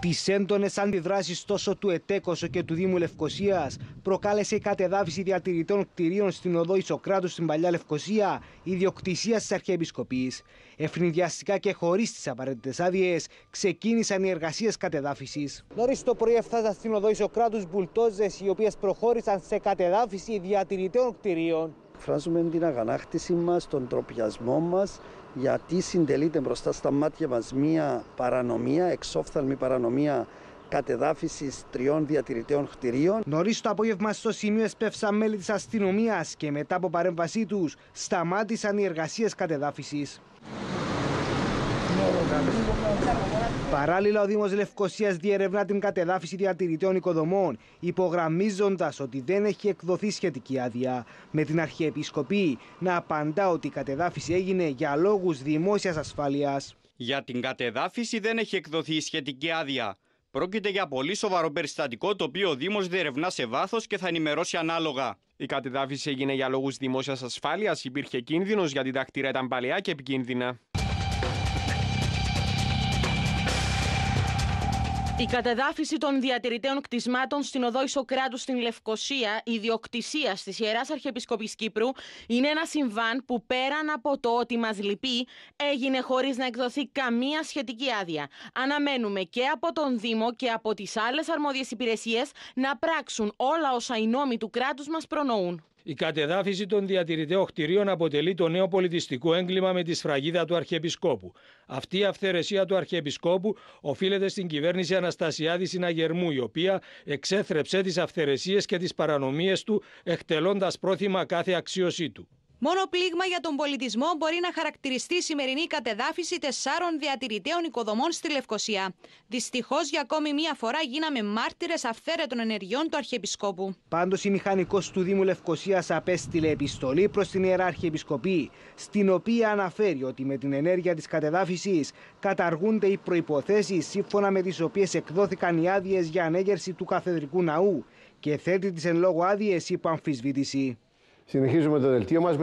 Τι έντονε αντιδράσεις τόσο του ΕΤΕΚ όσο και του Δήμου Λευκοσίας προκάλεσε η κατεδάφιση διατηρητών κτηρίων στην οδό Ισοκράτους στην παλιά Λευκοσία, ιδιοκτησίας της Αρχιεπισκοπής. Ευνηδιαστικά και χωρίς τις απαραίτητες άδειες, ξεκίνησαν οι εργασίες κατεδάφισης. Νωρίς το πρωί έφτασαν στην οδό Ισοκράτους μπουλτόζες, οι οποίες προχώρησαν σε κατεδάφιση διατηρητών κτηρίων. Εκφράζουμε την αγανάκτηση μας τον τροπιασμό μας, γιατί συντελείται μπροστά στα μάτια μας μία παρανομία, εξόφθαλμη παρανομία κατεδάφισης τριών διατηρητέων χτιρίων. Νωρίς το απόγευμα στο σημείο έσπευσαν μέλη της αστυνομίας και μετά από παρέμβασή τους σταμάτησαν οι εργασίες κατεδάφισης. Παράλληλα, ο Δήμος Λευκοσίας διερευνά την κατεδάφιση διατηρητών οικοδομών, υπογραμμίζοντας ότι δεν έχει εκδοθεί σχετική άδεια. Με την Αρχιεπισκοπή να απαντά ότι η κατεδάφιση έγινε για λόγους δημόσιας ασφάλειας. Για την κατεδάφιση δεν έχει εκδοθεί σχετική άδεια. Πρόκειται για πολύ σοβαρό περιστατικό το οποίο ο Δήμος διερευνά σε βάθος και θα ενημερώσει ανάλογα. Η κατεδάφιση έγινε για λόγους δημόσιας ασφάλειας, υπήρχε κίνδυνος γιατί τα κτίρια ήταν παλαιά και επικίνδυνα. Η κατεδάφιση των διατηρητέων κτισμάτων στην οδό Ισοκράτου στην Λευκοσία, ιδιοκτησία της Ιεράς Αρχιεπισκοπής Κύπρου, είναι ένα συμβάν που πέραν από το ότι μας λυπεί, έγινε χωρίς να εκδοθεί καμία σχετική άδεια. Αναμένουμε και από τον Δήμο και από τις άλλες αρμόδιες υπηρεσίες να πράξουν όλα όσα οι νόμοι του κράτους μας προνοούν. Η κατεδάφιση των διατηρητέων κτηρίων αποτελεί το νέο πολιτιστικό έγκλημα με τη σφραγίδα του Αρχιεπισκόπου. Αυτή η αυθαιρεσία του Αρχιεπισκόπου οφείλεται στην κυβέρνηση Αναστασιάδη Συναγερμού, η οποία εξέθρεψε τις αυθαιρεσίες και τις παρανομίες του, εκτελώντας πρόθυμα κάθε αξίωσή του. Μόνο πλήγμα για τον πολιτισμό μπορεί να χαρακτηριστεί η σημερινή κατεδάφιση τεσσάρων διατηρητέων οικοδομών στη Λευκοσία. Δυστυχώς, για ακόμη μία φορά γίναμε μάρτυρες αυθαίρετων ενεργειών του Αρχιεπισκόπου. Πάντως, η μηχανικός του Δήμου Λευκοσίας απέστειλε επιστολή προς την ιερά Αρχιεπισκοπή, στην οποία αναφέρει ότι με την ενέργεια της κατεδάφισης καταργούνται οι προποθέσει σύμφωνα με τις οποίες εκδόθηκαν οι άδειες για ανέγερση του καθεδρικού ναού και θέτει τις εν λόγω άδειες υπό αμφισβήτηση. Συνεχίζουμε το δελτίο μας.